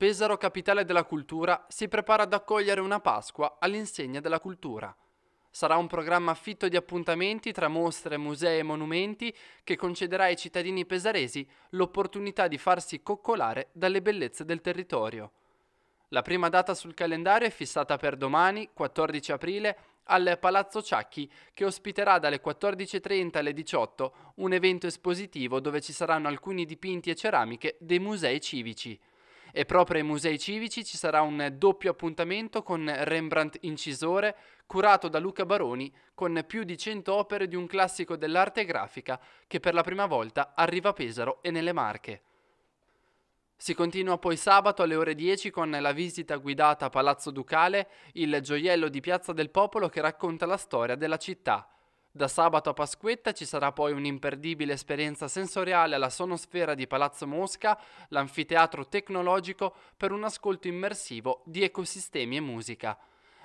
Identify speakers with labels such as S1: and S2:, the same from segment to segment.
S1: Pesaro, capitale della cultura, si prepara ad accogliere una Pasqua all'insegna della cultura. Sarà un programma fitto di appuntamenti tra mostre, musei e monumenti che concederà ai cittadini pesaresi l'opportunità di farsi coccolare dalle bellezze del territorio. La prima data sul calendario è fissata per domani, 14 aprile, al Palazzo Ciacchi, che ospiterà dalle 14.30 alle 18 un evento espositivo dove ci saranno alcuni dipinti e ceramiche dei musei civici e proprio ai musei civici ci sarà un doppio appuntamento con Rembrandt Incisore, curato da Luca Baroni, con più di 100 opere di un classico dell'arte grafica che per la prima volta arriva a Pesaro e nelle Marche. Si continua poi sabato alle ore 10 con la visita guidata a Palazzo Ducale, il gioiello di Piazza del Popolo che racconta la storia della città. Da sabato a Pasquetta ci sarà poi un'imperdibile esperienza sensoriale alla sonosfera di Palazzo Mosca, l'anfiteatro tecnologico per un ascolto immersivo di ecosistemi e musica.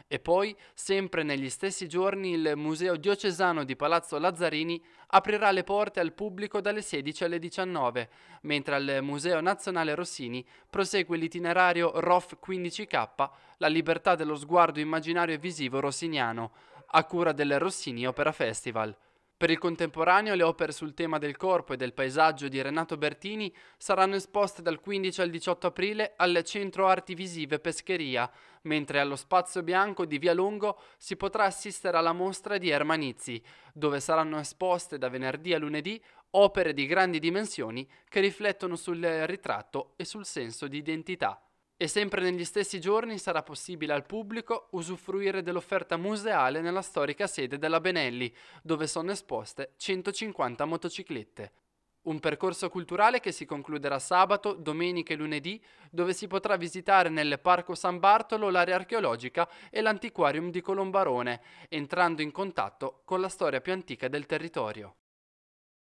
S1: E poi, sempre negli stessi giorni, il Museo Diocesano di Palazzo Lazzarini aprirà le porte al pubblico dalle 16 alle 19, mentre al Museo Nazionale Rossini prosegue l'itinerario ROF 15K, la libertà dello sguardo immaginario e visivo rossiniano, a cura del Rossini Opera Festival. Per il contemporaneo le opere sul tema del corpo e del paesaggio di Renato Bertini saranno esposte dal 15 al 18 aprile al Centro Arti Visive Pescheria, mentre allo Spazio Bianco di Via Lungo si potrà assistere alla mostra di Ermanizzi, dove saranno esposte da venerdì a lunedì opere di grandi dimensioni che riflettono sul ritratto e sul senso di identità e sempre negli stessi giorni sarà possibile al pubblico usufruire dell'offerta museale nella storica sede della Benelli, dove sono esposte 150 motociclette. Un percorso culturale che si concluderà sabato, domenica e lunedì, dove si potrà visitare nel Parco San Bartolo l'area archeologica e l'antiquarium di Colombarone, entrando in contatto con la storia più antica del territorio.